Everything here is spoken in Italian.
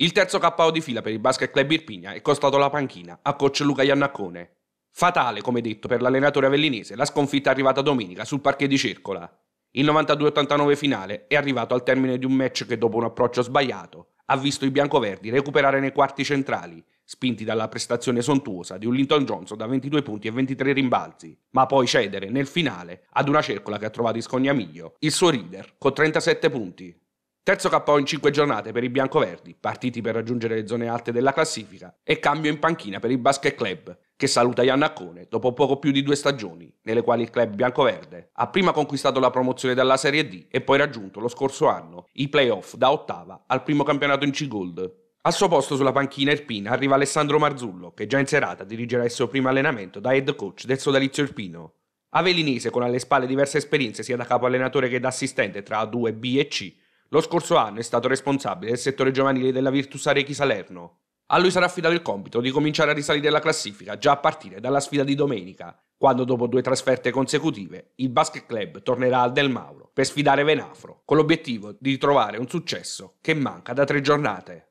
Il terzo KO di fila per il Basket Club Irpigna è costato la panchina a coach Luca Iannaccone. Fatale, come detto, per l'allenatore avellinese la sconfitta è arrivata domenica sul parquet di Circola. Il 92-89 finale è arrivato al termine di un match che dopo un approccio sbagliato ha visto i biancoverdi recuperare nei quarti centrali, spinti dalla prestazione sontuosa di un Linton Johnson da 22 punti e 23 rimbalzi, ma poi cedere nel finale ad una Circola che ha trovato in scognamiglio il suo leader con 37 punti. Terzo KO in 5 giornate per i biancoverdi, partiti per raggiungere le zone alte della classifica, e cambio in panchina per il Basket Club, che saluta Iannaccone dopo poco più di due stagioni, nelle quali il club biancoverde ha prima conquistato la promozione dalla Serie D e poi raggiunto lo scorso anno i playoff da ottava al primo campionato in C-Gold. Al suo posto sulla panchina irpina arriva Alessandro Marzullo, che già in serata dirigerà il suo primo allenamento da head coach del sodalizio irpino. Avelinese, con alle spalle diverse esperienze sia da capo allenatore che da assistente tra A2, B e C, lo scorso anno è stato responsabile del settore giovanile della Virtus Arechi Salerno. A lui sarà affidato il compito di cominciare a risalire la classifica già a partire dalla sfida di domenica, quando dopo due trasferte consecutive il Basket Club tornerà al Del Mauro per sfidare Venafro, con l'obiettivo di trovare un successo che manca da tre giornate.